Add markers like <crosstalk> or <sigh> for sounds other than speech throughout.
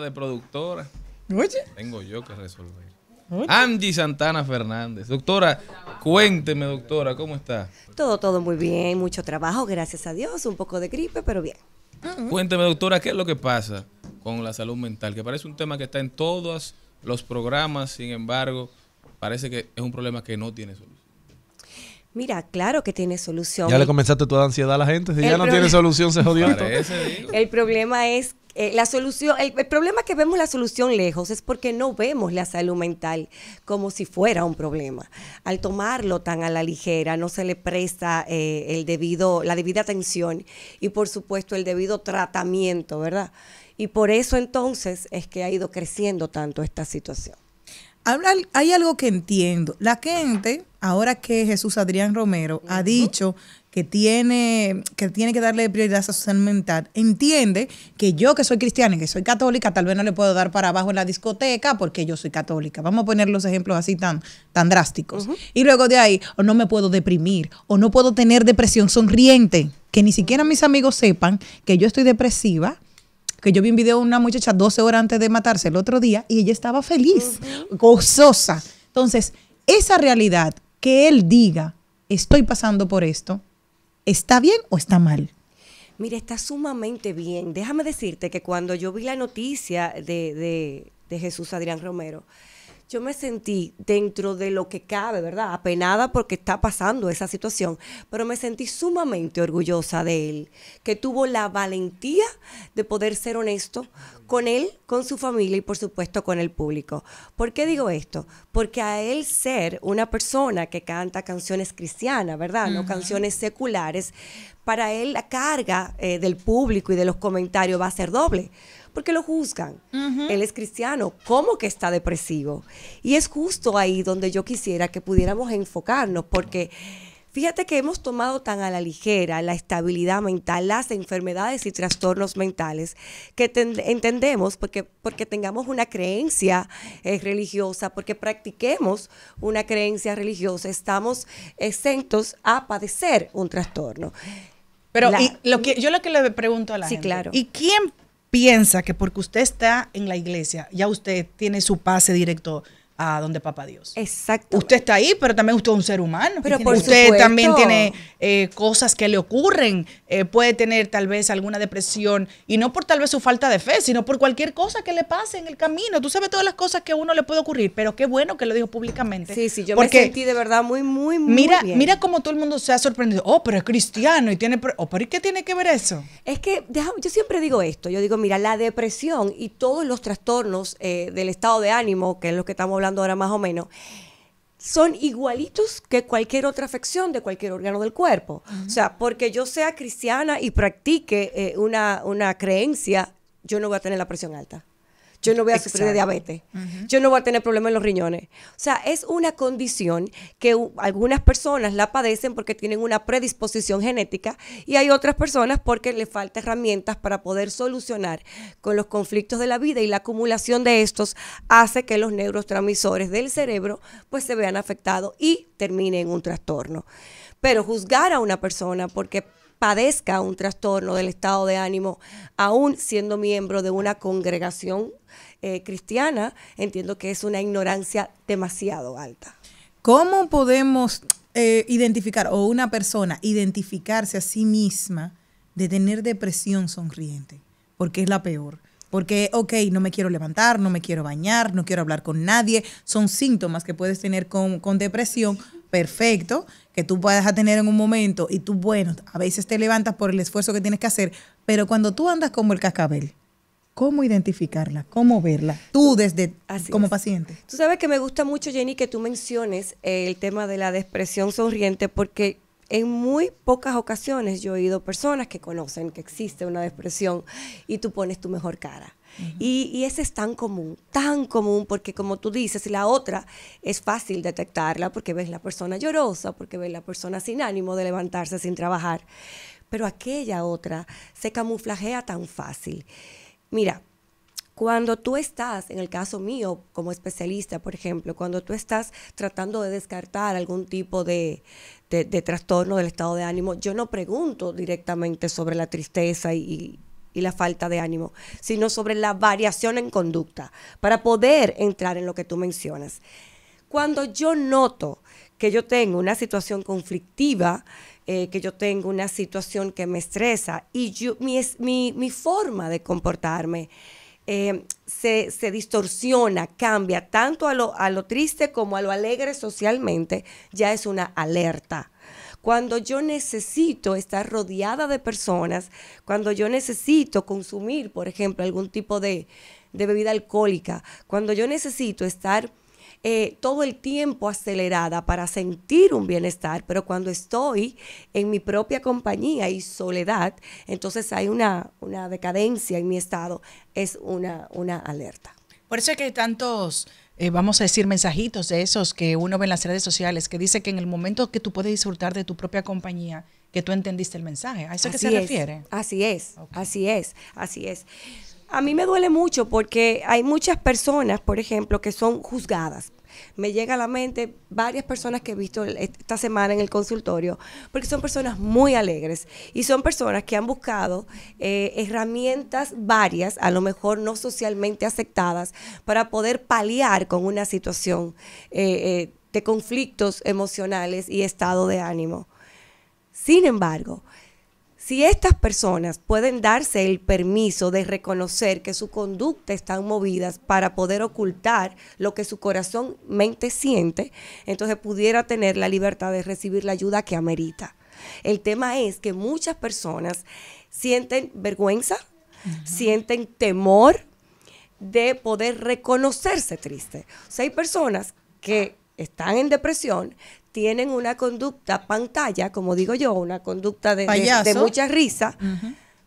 de productora. Tengo yo que resolver. Andy Angie Santana Fernández. Doctora, cuénteme, doctora, ¿cómo está? Todo, todo muy bien, mucho trabajo, gracias a Dios, un poco de gripe, pero bien. Ah, cuénteme, doctora, ¿qué es lo que pasa con la salud mental? Que parece un tema que está en todos los programas, sin embargo, parece que es un problema que no tiene solución. Mira, claro que tiene solución. Ya le comenzaste toda ansiedad a la gente. Si ya no tiene solución, se jodió. el problema es eh, la solución, el, problema que vemos la solución lejos es porque no vemos la salud mental como si fuera un problema. Al tomarlo tan a la ligera, no se le presta eh, el debido, la debida atención y por supuesto el debido tratamiento, ¿verdad? Y por eso entonces es que ha ido creciendo tanto esta situación. hay algo que entiendo. La gente ahora que Jesús Adrián Romero ha dicho que tiene, que darle prioridad a su salud mental, entiende que yo que soy cristiana y que soy católica, tal vez no le puedo dar para abajo en la discoteca porque yo soy católica. Vamos a poner los ejemplos así tan, drásticos. Y luego de ahí, o no me puedo deprimir, o no puedo tener depresión sonriente, que ni siquiera mis amigos sepan que yo estoy depresiva que yo vi un video de una muchacha 12 horas antes de matarse el otro día y ella estaba feliz, gozosa. Entonces, esa realidad que él diga, estoy pasando por esto, ¿está bien o está mal? Mira, está sumamente bien. Déjame decirte que cuando yo vi la noticia de, de, de Jesús Adrián Romero, yo me sentí dentro de lo que cabe, ¿verdad? Apenada porque está pasando esa situación, pero me sentí sumamente orgullosa de él, que tuvo la valentía de poder ser honesto con él, con su familia y por supuesto con el público. ¿Por qué digo esto? Porque a él ser una persona que canta canciones cristianas, ¿verdad? No canciones seculares, para él la carga eh, del público y de los comentarios va a ser doble porque lo juzgan. Él es cristiano, ¿cómo que está depresivo? Y es justo ahí donde yo quisiera que pudiéramos enfocarnos, porque fíjate que hemos tomado tan a la ligera la estabilidad mental, las enfermedades y trastornos mentales, que entendemos porque, porque tengamos una creencia eh, religiosa, porque practiquemos una creencia religiosa, estamos exentos a padecer un trastorno. Pero yo lo que le pregunto a la gente, claro. ¿y quién piensa que porque usted está en la iglesia, ya usted tiene su pase directo a donde papá Dios. Exacto. Usted está ahí, pero también usted es un ser humano. Pero por usted también tiene eh, cosas que le ocurren. Eh, puede tener tal vez alguna depresión y no por tal vez su falta de fe, sino por cualquier cosa que le pase en el camino. Tú sabes todas las cosas que a uno le puede ocurrir, pero qué bueno que lo dijo públicamente. Sí, sí, yo me sentí de verdad muy, muy, muy mira, Mira cómo todo el mundo se ha sorprendido. Oh, pero es cristiano y tiene... Oh, pero ¿y qué tiene que ver eso? Es que yo siempre digo esto. Yo digo, mira, la depresión y todos los trastornos eh, del estado de ánimo, que es lo que estamos hablando, ahora más o menos, son igualitos que cualquier otra afección de cualquier órgano del cuerpo. O sea, porque yo sea cristiana y practique eh, una creencia, yo no voy a tener la presión alta yo no voy a sufrir de diabetes, yo no voy a tener problemas en los riñones. O sea, es una condición que algunas personas la padecen porque tienen una predisposición genética y hay otras personas porque le falta herramientas para poder solucionar con los conflictos de la vida y la acumulación de estos hace que los neurotransmisores del cerebro pues se vean afectados y terminen en un trastorno. Pero juzgar a una persona porque padezca un trastorno del estado de ánimo, aún siendo miembro de una congregación eh, cristiana, entiendo que es una ignorancia demasiado alta. ¿Cómo podemos eh, identificar o una persona identificarse a sí misma de tener depresión sonriente? Porque es la peor. Porque, ok, no me quiero levantar, no me quiero bañar, no quiero hablar con nadie. Son síntomas que puedes tener con, con depresión, perfecto que tú puedas tener en un momento y tú, bueno, a veces te levantas por el esfuerzo que tienes que hacer, pero cuando tú andas como el cascabel, ¿Cómo identificarla? ¿Cómo verla? Tú desde como paciente. Tú sabes que me gusta mucho, Jenny, que tú menciones el tema de la depresión sonriente porque en muy pocas ocasiones yo he oído personas que conocen que existe una depresión y tú pones tu mejor cara y, ese es tan común, tan común, porque como tú dices, la otra es fácil detectarla porque ves la persona llorosa, porque ves la persona sin ánimo de levantarse sin trabajar. Pero aquella otra se camuflajea tan fácil. Mira, cuando tú estás, en el caso mío como especialista, por ejemplo, cuando tú estás tratando de descartar algún tipo de trastorno del estado de ánimo, yo no pregunto directamente sobre la tristeza y, y la falta de ánimo, sino sobre la variación en conducta, para poder entrar en lo que tú mencionas. Cuando yo noto que yo tengo una situación conflictiva, eh, que yo tengo una situación que me estresa y yo, mi, mi, mi forma de comportarme eh, se, se, distorsiona, cambia tanto a lo, a lo triste como a lo alegre socialmente, ya es una alerta cuando yo necesito estar rodeada de personas, cuando yo necesito consumir, por ejemplo, algún tipo de, bebida alcohólica, cuando yo necesito estar eh, todo el tiempo acelerada para sentir un bienestar, pero cuando estoy en mi propia compañía y soledad, entonces hay una, decadencia en mi estado, es una, una alerta. Por eso que hay tantos eh, vamos a decir, mensajitos de esos que uno ve en las redes sociales, que dice que en el momento que tú puedes disfrutar de tu propia compañía, que tú entendiste el mensaje. ¿A eso así que se refiere? Así es, así es, así es. A mí me duele mucho porque hay muchas personas, por ejemplo, que son juzgadas. Me llega a la mente varias personas que he visto esta semana en el consultorio, porque son personas muy alegres y son personas que han buscado eh, herramientas varias, a lo mejor no socialmente aceptadas, para poder paliar con una situación eh, eh, de conflictos emocionales y estado de ánimo. Sin embargo, si estas personas pueden darse el permiso de reconocer que su conducta está movida para poder ocultar lo que su corazón, mente siente, entonces pudiera tener la libertad de recibir la ayuda que amerita. El tema es que muchas personas sienten vergüenza, sienten temor de poder reconocerse triste. O sea, hay personas que están en depresión, tienen una conducta pantalla, como digo yo, una conducta de, de, mucha risa,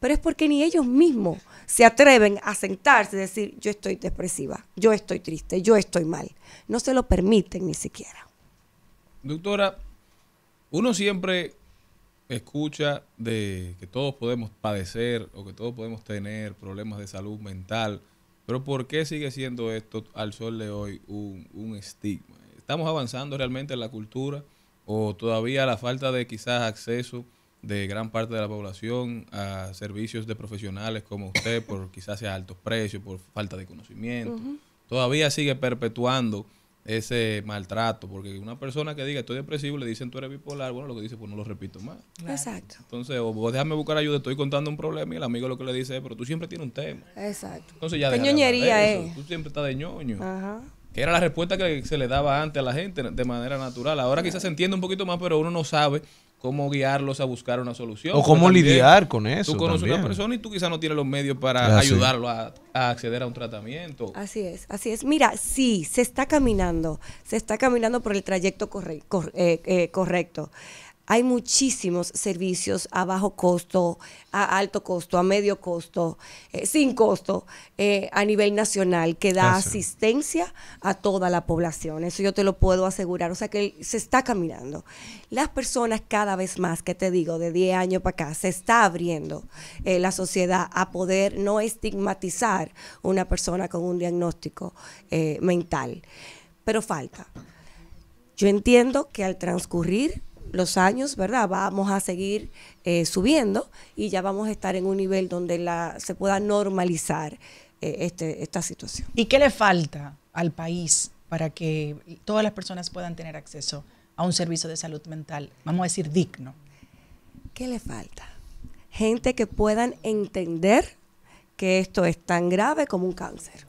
pero es porque ni ellos mismos se atreven a sentarse y decir, yo estoy depresiva, yo estoy triste, yo estoy mal. No se lo permiten ni siquiera. Doctora, uno siempre escucha de que todos podemos padecer o que todos podemos tener problemas de salud mental, pero ¿por qué sigue siendo esto al sol de hoy un estigma? ¿Estamos avanzando realmente en la cultura o todavía la falta de quizás acceso de gran parte de la población a servicios de profesionales como usted por <coughs> quizás sea altos precios, por falta de conocimiento? Todavía sigue perpetuando ese maltrato, porque una persona que diga estoy depresivo le dicen tú eres bipolar, bueno, lo que dice pues no lo repito más. Exacto. Entonces, o vos déjame buscar ayuda, estoy contando un problema y el amigo lo que le dice es, pero tú siempre tienes un tema. Exacto. Entonces ya de Eh. Tú siempre estás de ñoño. Ajá que era la respuesta que se le daba antes a la gente de manera natural. Ahora quizás se entiende un poquito más, pero uno no sabe cómo guiarlos a buscar una solución. O cómo lidiar con eso. Tú conoces a una persona y tú quizás no tienes los medios para ah, ayudarlo a, acceder a un tratamiento. Así es, así es. Mira, sí, se está caminando, se está caminando por el trayecto eh, eh, correcto hay muchísimos servicios a bajo costo, a alto costo, a medio costo, eh, sin costo, eh, a nivel nacional, que da asistencia a toda la población. Eso yo te lo puedo asegurar. O sea que se está caminando. Las personas cada vez más, que te digo, de 10 años para acá, se está abriendo eh, la sociedad a poder no estigmatizar una persona con un diagnóstico mental. Pero falta. Yo entiendo que al transcurrir los años, ¿verdad? Vamos a seguir eh, subiendo y ya vamos a estar en un nivel donde la, se pueda normalizar eh, este, esta situación. ¿Y qué le falta al país para que todas las personas puedan tener acceso a un servicio de salud mental, vamos a decir, digno? ¿Qué le falta? Gente que puedan entender que esto es tan grave como un cáncer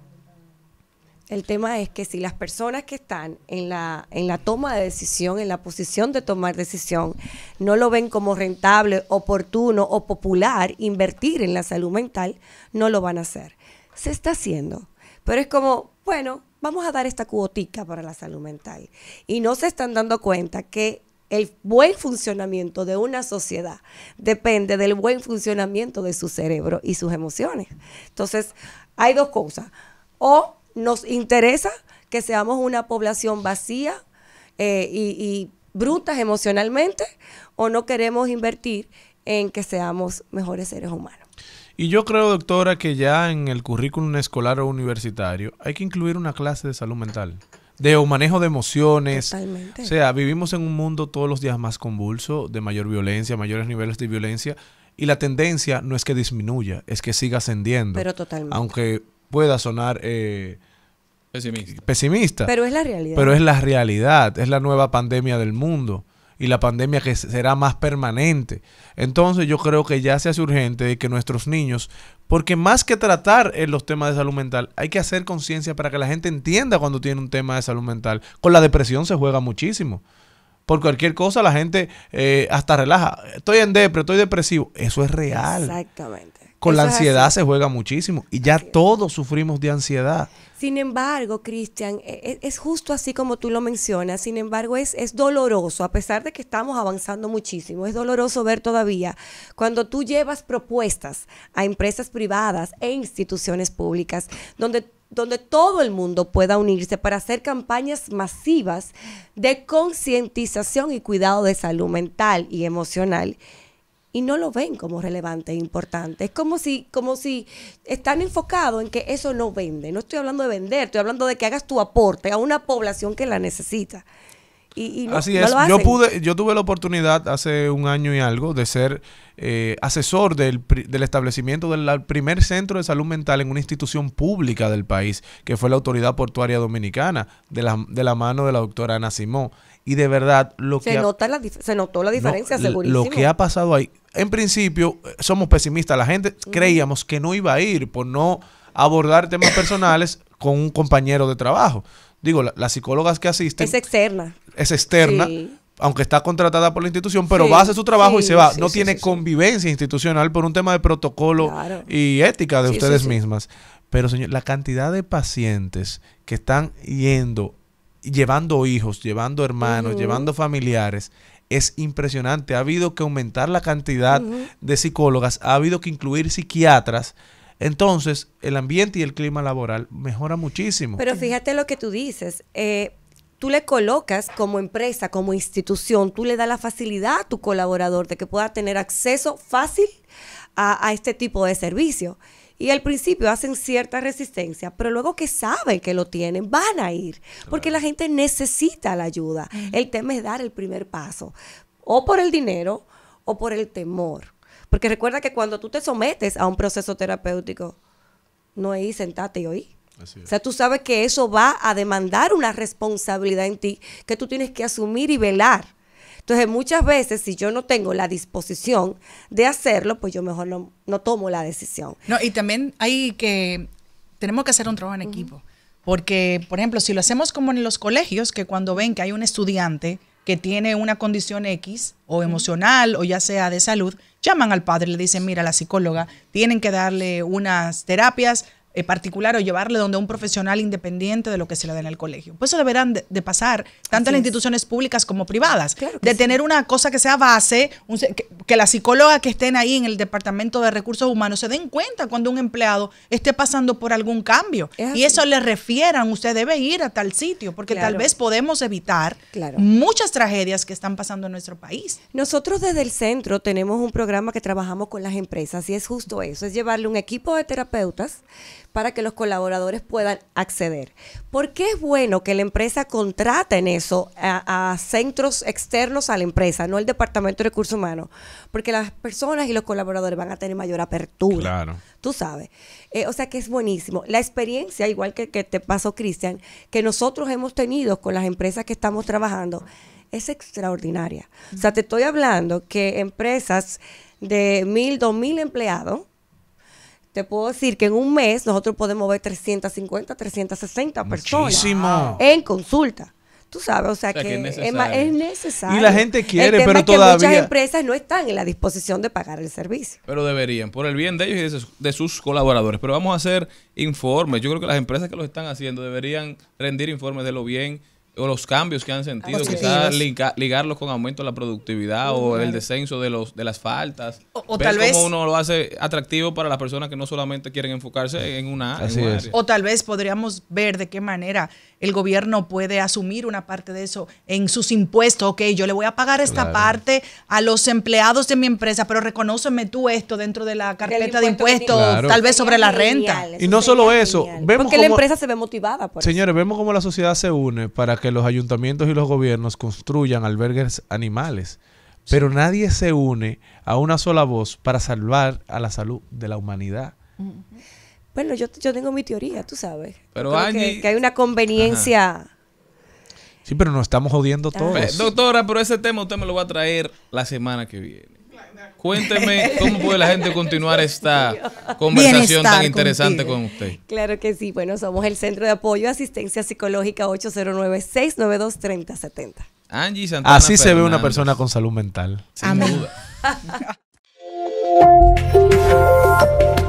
el tema es que si las personas que están en la, en la toma de decisión, en la posición de tomar decisión, no lo ven como rentable, oportuno o popular invertir en la salud mental, no lo van a hacer. Se está haciendo, pero es como, bueno, vamos a dar esta cuotica para la salud mental. Y no se están dando cuenta que el buen funcionamiento de una sociedad depende del buen funcionamiento de su cerebro y sus emociones. Entonces, hay dos cosas. O nos interesa que seamos una población vacía eh, y, brutas emocionalmente o no queremos invertir en que seamos mejores seres humanos. Y yo creo, doctora, que ya en el currículum escolar o universitario hay que incluir una clase de salud mental, de manejo de emociones. Totalmente. O sea, vivimos en un mundo todos los días más convulso, de mayor violencia, mayores niveles de violencia. Y la tendencia no es que disminuya, es que siga ascendiendo. Pero totalmente. Aunque pueda sonar eh, pesimista. Pero es la realidad. Pero es la realidad, es la nueva pandemia del mundo y la pandemia que será más permanente. Entonces yo creo que ya se hace urgente que nuestros niños, porque más que tratar eh, los temas de salud mental, hay que hacer conciencia para que la gente entienda cuando tiene un tema de salud mental. Con la depresión se juega muchísimo. Por cualquier cosa la gente eh, hasta relaja. Estoy en depresión, estoy depresivo. Eso es real. Exactamente. Con la ansiedad se juega muchísimo y ya todos sufrimos de ansiedad. Sin embargo, Cristian, e, e, es, justo así como tú lo mencionas, sin embargo es, es doloroso, a pesar de que estamos avanzando muchísimo, es doloroso ver todavía cuando tú llevas propuestas a empresas privadas e instituciones públicas, donde donde todo el mundo pueda unirse para hacer campañas masivas de concientización y cuidado de salud mental y emocional y no lo ven como relevante e importante. Es como si, como si están enfocados en que eso no vende. No estoy hablando de vender, estoy hablando de que hagas tu aporte a una población que la necesita. Y, Así es, yo pude, yo tuve la oportunidad hace un año y algo de ser eh, asesor del, del, establecimiento del primer centro de salud mental en una institución pública del país, que fue la Autoridad Portuaria Dominicana, de la, de la mano de la doctora Ana Simón. Y de verdad, lo se que... se notó la diferencia, no, Lo que ha pasado ahí, en principio eh, somos pesimistas. La gente creíamos que no iba a ir por no abordar temas <coughs> personales con un compañero de trabajo. Digo, las psicólogas que asisten. Es externa. Es externa. Aunque está contratada por la institución, pero va a hacer su trabajo y se va. no tiene convivencia institucional por un tema de protocolo y ética de ustedes mismas. Pero, señor, la cantidad de pacientes que están yendo, llevando hijos, llevando hermanos, llevando familiares, es impresionante. Ha habido que aumentar la cantidad de psicólogas, ha habido que incluir psiquiatras. Entonces, el ambiente y el clima laboral mejora muchísimo. Pero fíjate lo que tú dices. Eh, tú le colocas como empresa, como institución, tú le das la facilidad a tu colaborador de que pueda tener acceso fácil a, a este tipo de servicio. Y al principio hacen cierta resistencia, pero luego que saben que lo tienen, van a ir, porque la gente necesita la ayuda. El tema es dar el primer paso, o por el dinero o por el temor. Porque recuerda que cuando tú te sometes a un proceso terapéutico, no es ir, sentarte y oí. O sea, tú sabes que eso va a demandar una responsabilidad en ti que tú tienes que asumir y velar. Entonces, muchas veces, si yo no tengo la disposición de hacerlo, pues yo mejor no, tomo la decisión. No, y también hay que, tenemos que hacer un trabajo en equipo. Porque, por ejemplo, si lo hacemos como en los colegios, que cuando ven que hay un estudiante que tiene una condición X o emocional o ya sea de salud, llaman al padre le dicen, mira, la psicóloga, tienen que darle unas terapias eh, particular o llevarle donde un profesional independiente de lo que se le den en el colegio. Pues eso deberán de, pasar tanto en las instituciones públicas como privadas, de tener una cosa que sea base, que, la las psicólogas que estén ahí en el Departamento de Recursos Humanos se den cuenta cuando un empleado esté pasando por algún cambio y eso le refieran, usted debe ir a tal sitio, porque tal vez podemos evitar muchas tragedias que están pasando en nuestro país. Nosotros desde el centro tenemos un programa que trabajamos con las empresas y es justo eso, es llevarle un equipo de terapeutas para que los colaboradores puedan acceder. ¿Por qué es bueno que la empresa contrate en eso a, centros externos a la empresa, no el Departamento de Recursos Humanos? Porque las personas y los colaboradores van a tener mayor apertura. Claro. Tú sabes. Eh, o sea que es buenísimo. La experiencia, igual que te pasó, Cristian, que nosotros hemos tenido con las empresas que estamos trabajando, es extraordinaria. O sea, te estoy hablando que empresas de mil, dos mil empleados, te puedo decir que en un mes nosotros podemos ver 350, 360 personas en consulta. Tú sabes, o sea, que, es, necesario. Y la gente quiere, pero todavía... Muchas empresas no están en la disposición de pagar el servicio. Pero deberían, por el bien de ellos y de sus, colaboradores. Pero vamos a hacer informes. Yo creo que las empresas que lo están haciendo deberían rendir informes de lo bien o los cambios que han sentido, quizás ligarlos con aumento de la productividad o el descenso de los de las faltas. O, tal vez como uno lo hace atractivo para las personas que no solamente quieren enfocarse en una, área. O tal vez podríamos ver de qué manera el gobierno puede asumir una parte de eso en sus impuestos. Ok, yo le voy a pagar esta parte a los empleados de mi empresa, pero reconóceme tú esto dentro de la carpeta de impuestos, tal vez sobre la renta. y no solo eso, vemos porque la empresa se ve motivada. señores, vemos cómo la sociedad se une para que que los ayuntamientos y los gobiernos construyan albergues animales, pero nadie se une a una sola voz para salvar a la salud de la humanidad. Bueno, yo, yo tengo mi teoría, tú sabes. Pero que, hay una conveniencia. Sí, pero nos estamos jodiendo ah, todos. Doctora, pero ese tema usted me lo va a traer la semana que viene. Cuénteme cómo puede la gente continuar esta <laughs> conversación tan interesante con usted. Claro que sí. Bueno, somos el Centro de Apoyo y Asistencia Psicológica 809-692-3070. Angie Así se ve una persona con salud mental. Sin duda. <laughs>